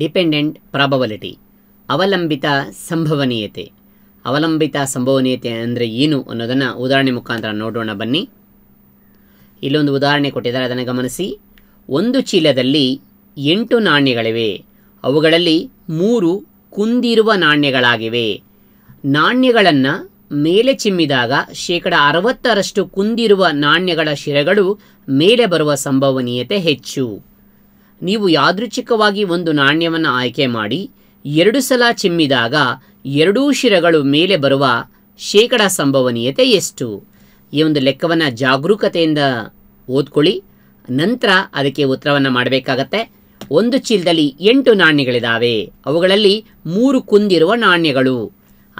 dependent ಪ್ರಾಬಬಲಿಟಿ ಅವಲಂಬಿತ ಸಂಭವನೀಯತೆ ಅವಲಂಬಿತ ಸಂಭವನೀಯತೆ ಅಂದರೆ ಏನು ಅನ್ನೋದನ್ನು ಉದಾಹರಣೆ ಮುಖಾಂತರ ನೋಡೋಣ ಬನ್ನಿ ಇಲ್ಲೊಂದು ಉದಾಹರಣೆ ಕೊಟ್ಟಿದ್ದಾರೆ ಅದನ್ನು ಗಮನಿಸಿ ಒಂದು ಚೀಲದಲ್ಲಿ ಎಂಟು ನಾಣ್ಯಗಳಿವೆ ಅವುಗಳಲ್ಲಿ ಮೂರು ಕುಂದಿರುವ ನಾಣ್ಯಗಳಾಗಿವೆ ನಾಣ್ಯಗಳನ್ನು ಮೇಲೆ ಚಿಮ್ಮಿದಾಗ ಶೇಕಡ ಅರವತ್ತರಷ್ಟು ಕುಂದಿರುವ ನಾಣ್ಯಗಳ ಶಿರಗಳು ಮೇಲೆ ಬರುವ ಸಂಭವನೀಯತೆ ಹೆಚ್ಚು ನೀವು ಯಾದೃಚ್ಛಿಕವಾಗಿ ಒಂದು ನಾಣ್ಯವನ್ನು ಆಯ್ಕೆ ಮಾಡಿ ಎರಡು ಸಲ ಚಿಮ್ಮಿದಾಗ ಎರಡೂ ಶಿರಗಳು ಮೇಲೆ ಬರುವ ಶೇಕಡ ಸಂಭವನೀಯತೆ ಎಷ್ಟು ಈ ಒಂದು ಲೆಕ್ಕವನ್ನು ಜಾಗರೂಕತೆಯಿಂದ ಓದ್ಕೊಳ್ಳಿ ನಂತರ ಅದಕ್ಕೆ ಉತ್ತರವನ್ನು ಮಾಡಬೇಕಾಗತ್ತೆ ಒಂದು ಚೀಲದಲ್ಲಿ ಎಂಟು ನಾಣ್ಯಗಳಿದ್ದಾವೆ ಅವುಗಳಲ್ಲಿ ಮೂರು ಕುಂದಿರುವ ನಾಣ್ಯಗಳು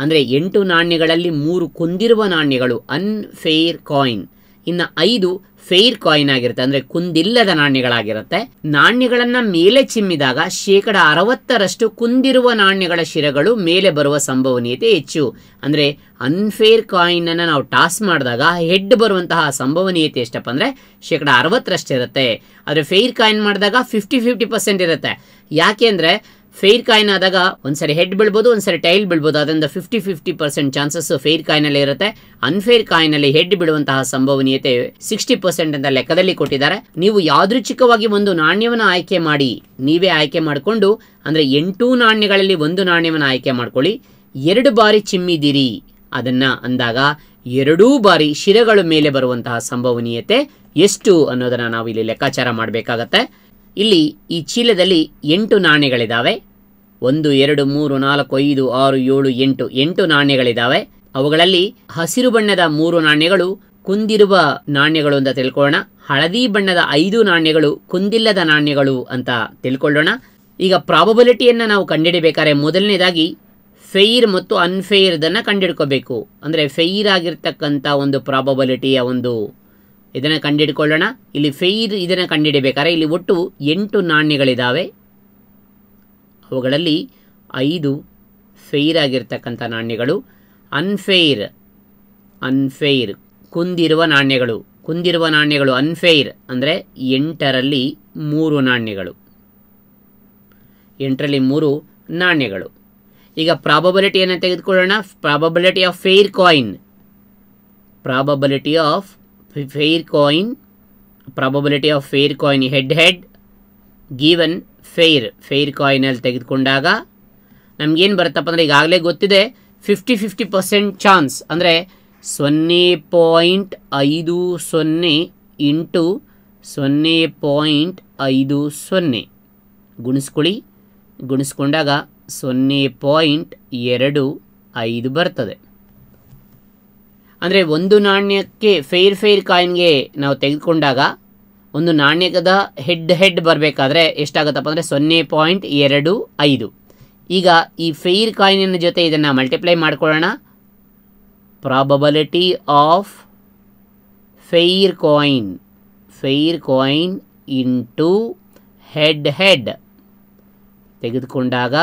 ಅಂದರೆ ಎಂಟು ನಾಣ್ಯಗಳಲ್ಲಿ ಮೂರು ಕುಂದಿರುವ ನಾಣ್ಯಗಳು ಅನ್ಫೇರ್ ಕಾಯಿನ್ ಇನ್ನು ಐದು ಫೇರ್ ಕಾಯಿನ್ ಆಗಿರುತ್ತೆ ಅಂದ್ರೆ ಕುಂದಿಲ್ಲದ ನಾಣ್ಯಗಳಾಗಿರುತ್ತೆ ನಾಣ್ಯಗಳನ್ನ ಮೇಲೆ ಚಿಮ್ಮಿದಾಗ ಶೇಕಡ ಅರವತ್ತರಷ್ಟು ಕುಂದಿರುವ ನಾಣ್ಯಗಳ ಶಿರಗಳು ಮೇಲೆ ಬರುವ ಸಂಭವನೀಯತೆ ಹೆಚ್ಚು ಅಂದ್ರೆ ಅನ್ಫೇರ್ ಕಾಯಿನ್ ಅನ್ನು ನಾವು ಟಾಸ್ ಮಾಡಿದಾಗ ಹೆಡ್ ಬರುವಂತಹ ಸಂಭವನೀಯತೆ ಎಷ್ಟಪ್ಪ ಅಂದ್ರೆ ಶೇಕಡ ಅರವತ್ತರಷ್ಟು ಇರುತ್ತೆ ಆದರೆ ಫೇರ್ ಕಾಯಿನ್ ಮಾಡಿದಾಗ ಫಿಫ್ಟಿ ಫಿಫ್ಟಿ ಪರ್ಸೆಂಟ್ ಇರುತ್ತೆ ಯಾಕೆ ಅಂದರೆ ಫೇರ್ ಕಾಯಿನ್ ಆದಾಗ ಒಂದ್ಸರಿ ಹೆಡ್ ಬೀಳ್ಬೋದು ಒಂದ್ಸರಿ ಟೈಲ್ ಬೀಳ್ಬೋದು ಅದರಿಂದ fifty fifty percent chances fair ಅಲ್ಲಿ ಇರುತ್ತೆ ಅನ್ಫೇರ್ ಅಲ್ಲಿ ಹೆಡ್ ಬಿಡುವಂತಹ ಸಂಭವನೀಯತೆ ಸಿಕ್ಸ್ಟಿ ಪರ್ಸೆಂಟ್ ಅಂತ ಲೆಕ್ಕದಲ್ಲಿ ಕೊಟ್ಟಿದ್ದಾರೆ ನೀವು ಯಾದೃಚ್ಛಿಕವಾಗಿ ಒಂದು ನಾಣ್ಯವನ್ನು ಆಯ್ಕೆ ಮಾಡಿ ನೀವೇ ಆಯ್ಕೆ ಮಾಡಿಕೊಂಡು ಅಂದ್ರೆ ಎಂಟು ನಾಣ್ಯಗಳಲ್ಲಿ ಒಂದು ನಾಣ್ಯವನ್ನು ಆಯ್ಕೆ ಮಾಡ್ಕೊಳ್ಳಿ ಎರಡು ಬಾರಿ ಚಿಮ್ಮಿದಿರಿ ಅದನ್ನ ಅಂದಾಗ ಎರಡೂ ಬಾರಿ ಶಿರಗಳ ಮೇಲೆ ಬರುವಂತಹ ಸಂಭವನೀಯತೆ ಎಷ್ಟು ಅನ್ನೋದನ್ನ ನಾವು ಇಲ್ಲಿ ಲೆಕ್ಕಾಚಾರ ಮಾಡಬೇಕಾಗತ್ತೆ ಇಲ್ಲಿ ಈ ಚೀಲದಲ್ಲಿ ಎಂಟು ನಾಣ್ಯಗಳಿದ್ದಾವೆ ಒಂದು ಎರಡು ಮೂರು ನಾಲ್ಕು ಐದು ಆರು ಏಳು ಎಂಟು ಎಂಟು ನಾಣ್ಯಗಳಿದ್ದಾವೆ ಅವುಗಳಲ್ಲಿ ಹಸಿರು ಬಣ್ಣದ ಮೂರು ನಾಣ್ಯಗಳು ಕುಂದಿರುವ ನಾಣ್ಯಗಳು ಅಂತ ತಿಳ್ಕೊಳ್ಳೋಣ ಹಳದಿ ಬಣ್ಣದ ಐದು ನಾಣ್ಯಗಳು ಕುಂದಿಲ್ಲದ ನಾಣ್ಯಗಳು ಅಂತ ತಿಳ್ಕೊಳ್ಳೋಣ ಈಗ ಪ್ರಾಬಬಿಲಿಟಿಯನ್ನು ನಾವು ಕಂಡುಹಿಡಬೇಕಾದ್ರೆ ಮೊದಲನೇದಾಗಿ ಫೇರ್ ಮತ್ತು ಅನ್ಫೇರ್ದನ್ನು ಕಂಡುಹಿಡ್ಕೋಬೇಕು ಅಂದರೆ ಫೇರ್ ಆಗಿರ್ತಕ್ಕಂಥ ಒಂದು ಪ್ರಾಬಬಿಲಿಟಿಯ ಒಂದು ಇದನ್ನು ಕಂಡುಹಿಡ್ಕೊಳ್ಳೋಣ ಇಲ್ಲಿ ಫೈರ್ ಇದನ್ನು ಕಂಡುಹಿಡಬೇಕಾದ್ರೆ ಇಲ್ಲಿ ಒಟ್ಟು ಎಂಟು ನಾಣ್ಯಗಳಿದ್ದಾವೆ ಅವುಗಳಲ್ಲಿ ಐದು ಫೇರ್ ಆಗಿರ್ತಕ್ಕಂಥ ನಾಣ್ಯಗಳು ಅನ್ಫೇರ್ ಅನ್ಫೇರ್ ಕುಂದಿರುವ ನಾಣ್ಯಗಳು ಕುಂದಿರುವ ನಾಣ್ಯಗಳು ಅನ್ಫೇರ್ ಅಂದರೆ ಎಂಟರಲ್ಲಿ ಮೂರು ನಾಣ್ಯಗಳು ಎಂಟರಲ್ಲಿ ಮೂರು ನಾಣ್ಯಗಳು ಈಗ ಪ್ರಾಬಬಿಲಿಟಿಯನ್ನು ತೆಗೆದುಕೊಳ್ಳೋಣ probability of fair coin probability of fair coin probability of fair coin head head given fair fair ಅಲ್ಲಿ ತೆಗೆದುಕೊಂಡಾಗ ನಮಗೇನು ಬರುತ್ತಪ್ಪ ಅಂದರೆ ಈಗಾಗಲೇ ಗೊತ್ತಿದೆ ಫಿಫ್ಟಿ ಫಿಫ್ಟಿ ಪರ್ಸೆಂಟ್ ಚಾನ್ಸ್ ಅಂದರೆ ಸೊನ್ನೆ ಪಾಯಿಂಟ್ ಐದು ಸೊನ್ನೆ ಇಂಟು ಸೊನ್ನೆ ಪಾಯಿಂಟ್ ಐದು ಸೊನ್ನೆ ಗುಣಿಸ್ಕೊಳ್ಳಿ ಗುಣಿಸ್ಕೊಂಡಾಗ ಸೊನ್ನೆ ಪಾಯಿಂಟ್ ಎರಡು ಐದು ಬರ್ತದೆ ಅಂದರೆ ಒಂದು ನಾಣ್ಯಕ್ಕೆ ಫೇರ್ ಫೇರ್ ಕಾಯಿನ್ಗೆ ನಾವು ತೆಗೆದುಕೊಂಡಾಗ ಒಂದು ನಾಣ್ಯದ ಹೆಡ್ ಹೆಡ್ ಬರಬೇಕಾದ್ರೆ ಎಷ್ಟಾಗುತ್ತಪ್ಪ ಅಂದರೆ ಸೊನ್ನೆ ಪಾಯಿಂಟ್ ಎರಡು ಐದು ಈಗ ಈ ಫೇರ್ ಕಾಯಿನಿನ ಜೊತೆ ಇದನ್ನು ಮಲ್ಟಿಪ್ಲೈ ಮಾಡ್ಕೊಳ್ಳೋಣ probability of fair coin fair coin into head head ತೆಗೆದುಕೊಂಡಾಗ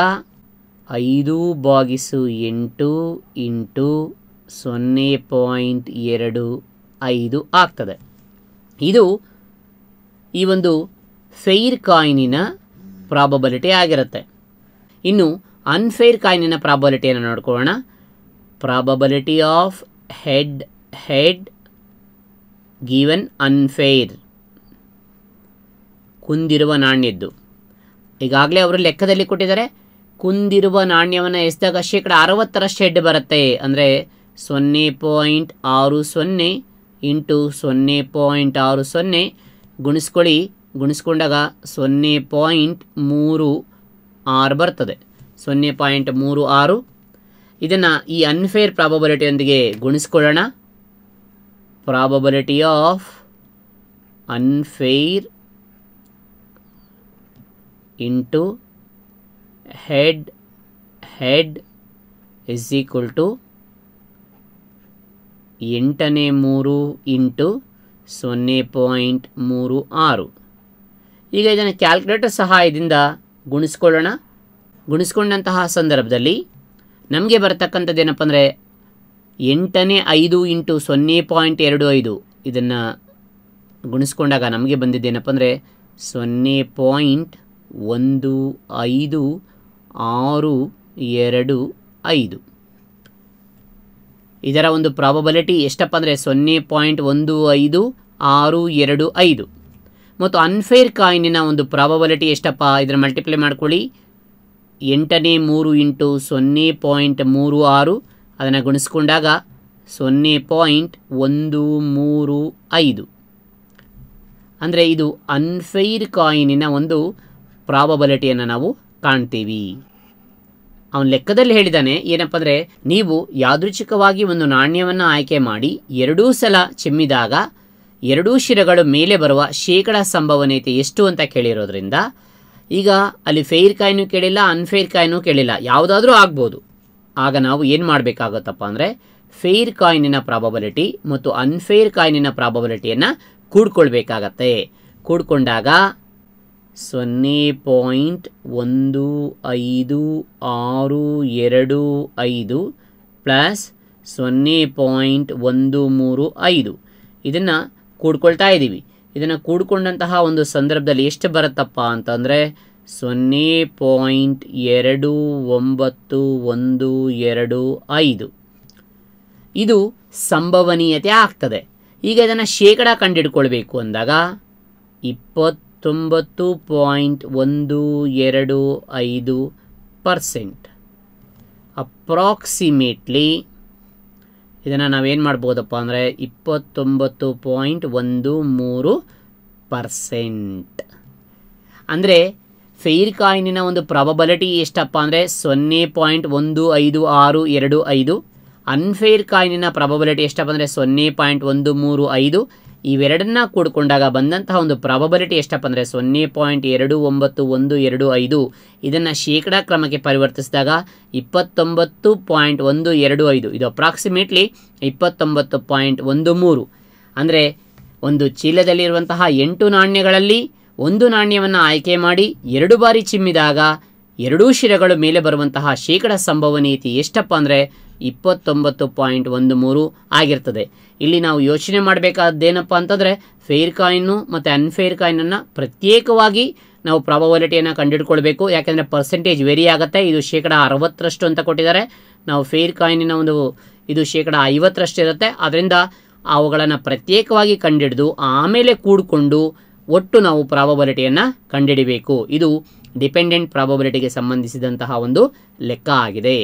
ಐದು ಬಾಗಿಸು ಎಂಟು ಇಂಟು ಸೊನ್ನೆ ಪಾಯಿಂಟ್ ಎರಡು ಐದು ಆಗ್ತದೆ ಇದು ಈ ಒಂದು ಫೇರ್ ಕಾಯಿನಿನ ಪ್ರಾಬಬಲಿಟಿ ಆಗಿರುತ್ತೆ ಇನ್ನು ಅನ್ಫೇರ್ ಕಾಯಿನಿನ ಪ್ರಾಬಲಿಟಿಯನ್ನು ನೋಡ್ಕೊಳ್ಳೋಣ probability of head head given unfair ಕುಂದಿರುವ ನಾಣ್ಯದ್ದು ಈಗಾಗಲೇ ಅವರು ಲೆಕ್ಕದಲ್ಲಿ ಕೊಟ್ಟಿದ್ದಾರೆ ಕುಂದಿರುವ ನಾಣ್ಯವನ್ನು ಎಸ್ದಾಗ ಶೇಕಡ ಅರವತ್ತರಷ್ಟು ಹೆಡ್ ಬರುತ್ತೆ ಅಂದರೆ ಸೊನ್ನೆ ಪಾಯಿಂಟ್ ಆರು ಸೊನ್ನೆ ಇಂಟು ಸೊನ್ನೆ ಪಾಯಿಂಟ್ ಆರು ಸೊನ್ನೆ ಗುಣಿಸ್ಕೊಳ್ಳಿ ಗುಣಿಸ್ಕೊಂಡಾಗ ಸೊನ್ನೆ ಪಾಯಿಂಟ್ ಮೂರು ಆರು ಬರ್ತದೆ ಸೊನ್ನೆ ಪಾಯಿಂಟ್ ಮೂರು ಆರು ಇದನ್ನು ಈ ಅನ್ಫೇರ್ ಪ್ರಾಬಬಿಲಿಟಿಯೊಂದಿಗೆ ಗುಣಿಸ್ಕೊಳ್ಳೋಣ probability of unfair into head head is equal to ಎಂಟನೇ ಮೂರು ಇಂಟು ಸೊನ್ನೆ ಪಾಯಿಂಟ್ ಮೂರು ಆರು ಈಗ ಇದನ್ನು ಕ್ಯಾಲ್ಕುಲೇಟರ್ ಸಹಾಯದಿಂದ ಗುಣಿಸ್ಕೊಳ್ಳೋಣ ಗುಣಿಸ್ಕೊಂಡಂತಹ ಸಂದರ್ಭದಲ್ಲಿ ನಮಗೆ ಬರತಕ್ಕಂಥದ್ದು ಏನಪ್ಪ ಅಂದರೆ ಎಂಟನೇ ಐದು ಇಂಟು ಸೊನ್ನೆ ಪಾಯಿಂಟ್ ಎರಡು ಐದು ಇದನ್ನು ಗುಣಿಸ್ಕೊಂಡಾಗ ನಮಗೆ ಬಂದಿದ್ದೇನಪ್ಪ ಅಂದರೆ ಸೊನ್ನೆ ಪಾಯಿಂಟ್ ಒಂದು ಐದು ಆರು ಎರಡು ಐದು ಇದರ ಒಂದು ಪ್ರಾಬಬಿಲಿಟಿ ಎಷ್ಟಪ್ಪ ಅಂದರೆ ಸೊನ್ನೆ ಪಾಯಿಂಟ್ ಒಂದು ಐದು ಆರು ಎರಡು ಐದು ಮತ್ತು ಅನ್ಫೇರ್ ಕಾಯಿನಿನ ಒಂದು ಪ್ರಾಬಬಿಲಿಟಿ ಎಷ್ಟಪ್ಪ ಇದರ ಮಲ್ಟಿಪ್ಲೈ ಮಾಡ್ಕೊಳ್ಳಿ ಎಂಟನೇ ಮೂರು ಇಂಟು ಸೊನ್ನೆ ಪಾಯಿಂಟ್ ಮೂರು ಆರು ಅದನ್ನು ಗುಣಿಸ್ಕೊಂಡಾಗ ಸೊನ್ನೆ ಪಾಯಿಂಟ್ ಒಂದು ಮೂರು ಐದು ಅಂದರೆ ಇದು ಅನ್ಫೈರ್ ಕಾಯಿನಿನ ಒಂದು ಪ್ರಾಬಬಿಲಿಟಿಯನ್ನು ನಾವು ಕಾಣ್ತೀವಿ ಅವನ ಲೆಕ್ಕದಲ್ಲಿ ಹೇಳಿದಾನೆ ಏನಪ್ಪ ಅಂದರೆ ನೀವು ಯಾದೃಚ್ಛಿಕವಾಗಿ ಒಂದು ನಾಣ್ಯವನ್ನು ಆಯ್ಕೆ ಮಾಡಿ ಎರಡೂ ಸಲ ಚಿಮ್ಮಿದಾಗ ಎರಡೂ ಶಿರಗಳು ಮೇಲೆ ಬರುವ ಶೇಕಡ ಸಂಭವನೀಯತೆ ಎಷ್ಟು ಅಂತ ಕೇಳಿರೋದ್ರಿಂದ ಈಗ ಅಲ್ಲಿ ಫೇರ್ ಕಾಯ್ನು ಕೇಳಿಲ್ಲ ಅನ್ಫೇರ್ ಕಾಯ್ನು ಕೇಳಿಲ್ಲ ಯಾವುದಾದ್ರೂ ಆಗ್ಬೋದು ಆಗ ನಾವು ಏನು ಮಾಡಬೇಕಾಗುತ್ತಪ್ಪ ಅಂದರೆ ಫೇರ್ ಕಾಯ್ನಿನ ಪ್ರಾಬಬಿಲಿಟಿ ಮತ್ತು ಅನ್ಫೇರ್ ಕಾಯ್ನಿನ ಪ್ರಾಬಬಿಲಿಟಿಯನ್ನು ಕೂಡ್ಕೊಳ್ಬೇಕಾಗತ್ತೆ ಕೂಡ್ಕೊಂಡಾಗ ಸೊನ್ನೆ ಪಾಯಿಂಟ್ ಒಂದು ಐದು ಆರು ಎರಡು ಐದು ಪ್ಲಸ್ ಸೊನ್ನೆ ಪಾಯಿಂಟ್ ಒಂದು ಮೂರು ಐದು ಇದನ್ನು ಕೂಡ್ಕೊಳ್ತಾ ಇದ್ದೀವಿ ಇದನ್ನು ಕೂಡ್ಕೊಂಡಂತಹ ಒಂದು ಸಂದರ್ಭದಲ್ಲಿ ಎಷ್ಟು ಬರುತ್ತಪ್ಪ ಅಂತಂದರೆ ಸೊನ್ನೆ ಪಾಯಿಂಟ್ ಎರಡು ಒಂಬತ್ತು ಒಂದು ಎರಡು ಐದು ಇದು ಸಂಭವನೀಯತೆ ಆಗ್ತದೆ ಈಗ ಇದನ್ನು ಶೇಕಡ ಕಂಡುಹಿಡ್ಕೊಳ್ಬೇಕು ಅಂದಾಗ ಇಪ್ಪತ್ತು ತೊಂಬತ್ತು ಪಾಯಿಂಟ್ ಒಂದು ಎರಡು ಐದು ಪರ್ಸೆಂಟ್ ಅಪ್ರಾಕ್ಸಿಮೇಟ್ಲಿ ಇದನ್ನು ನಾವೇನು ಮಾಡ್ಬೋದಪ್ಪ ಅಂದರೆ ಇಪ್ಪತ್ತೊಂಬತ್ತು ಪಾಯಿಂಟ್ ಒಂದು ಮೂರು ಪರ್ಸೆಂಟ್ ಅಂದರೆ ಫೇರ್ ಕಾಯಿನಿನ ಒಂದು ಪ್ರಾಬಬಲಿಟಿ ಎಷ್ಟಪ್ಪ ಅಂದರೆ ಸೊನ್ನೆ ಪಾಯಿಂಟ್ ಒಂದು ಐದು ಆರು ಎರಡು ಐದು ಅನ್ಫೇರ್ ಕಾಯಿನಿನ ಪ್ರಾಬಬಲಿಟಿ ಎಷ್ಟಪ್ಪ ಅಂದರೆ ಸೊನ್ನೆ ಪಾಯಿಂಟ್ ಒಂದು ಮೂರು ಐದು ಇವೆರಡನ್ನ ಕೂಡಿಕೊಂಡಾಗ ಬಂದಂತಹ ಒಂದು ಪ್ರಾಬಬಿಲಿಟಿ ಎಷ್ಟಪ್ಪ ಅಂದರೆ ಸೊನ್ನೆ ಪಾಯಿಂಟ್ ಎರಡು ಒಂಬತ್ತು ಒಂದು ಎರಡು ಐದು ಇದನ್ನು ಶೇಕಡಾ ಕ್ರಮಕ್ಕೆ ಪರಿವರ್ತಿಸಿದಾಗ ಇಪ್ಪತ್ತೊಂಬತ್ತು ಪಾಯಿಂಟ್ ಒಂದು ಎರಡು ಐದು ಇದು ಅಪ್ರಾಕ್ಸಿಮೇಟ್ಲಿ ಇಪ್ಪತ್ತೊಂಬತ್ತು ಪಾಯಿಂಟ್ ಒಂದು ಮೂರು ಅಂದರೆ ಒಂದು ಚೀಲದಲ್ಲಿರುವಂತಹ ಎಂಟು ನಾಣ್ಯಗಳಲ್ಲಿ ಒಂದು ನಾಣ್ಯವನ್ನು ಆಯ್ಕೆ ಮಾಡಿ ಎರಡು ಬಾರಿ ಚಿಮ್ಮಿದಾಗ ಎರಡೂ ಶಿರಗಳು ಮೇಲೆ ಬರುವಂತಹ ಶೇಕಡಾ ಸಂಭವನೀಯತೆ ಎಷ್ಟಪ್ಪ ಅಂದರೆ ಇಪ್ಪತ್ತೊಂಬತ್ತು ಪಾಯಿಂಟ್ ಒಂದು ಮೂರು ಆಗಿರ್ತದೆ ಇಲ್ಲಿ ನಾವು ಯೋಚನೆ ಮಾಡಬೇಕಾದ್ದೇನಪ್ಪ ಅಂತಂದರೆ ಫೇರ್ ಕಾಯಿನ್ನು ಮತ್ತು ಅನ್ಫೇರ್ ಕಾಯಿನನ್ನು ಪ್ರತ್ಯೇಕವಾಗಿ ನಾವು ಪ್ರಾಬಬಿಲಿಟಿಯನ್ನು ಕಂಡುಹಿಡ್ಕೊಳ್ಬೇಕು ಯಾಕೆಂದರೆ ಪರ್ಸೆಂಟೇಜ್ ವೆರಿ ಆಗುತ್ತೆ ಇದು ಶೇಕಡ ಅರವತ್ತರಷ್ಟು ಅಂತ ಕೊಟ್ಟಿದ್ದಾರೆ ನಾವು ಫೇರ್ ಕಾಯಿನಿನ ಒಂದು ಇದು ಶೇಕಡ ಐವತ್ತರಷ್ಟು ಇರುತ್ತೆ ಅದರಿಂದ ಅವುಗಳನ್ನು ಪ್ರತ್ಯೇಕವಾಗಿ ಕಂಡಿಡಿದು ಆಮೇಲೆ ಕೂಡಿಕೊಂಡು ಒಟ್ಟು ನಾವು ಪ್ರಾಬಬಿಲಿಟಿಯನ್ನು ಕಂಡುಹಿಡಿಬೇಕು ಇದು ಡಿಪೆಂಡೆಂಟ್ ಪ್ರಾಬಬಿಲಿಟಿಗೆ ಸಂಬಂಧಿಸಿದಂತಹ ಒಂದು ಲೆಕ್ಕ ಆಗಿದೆ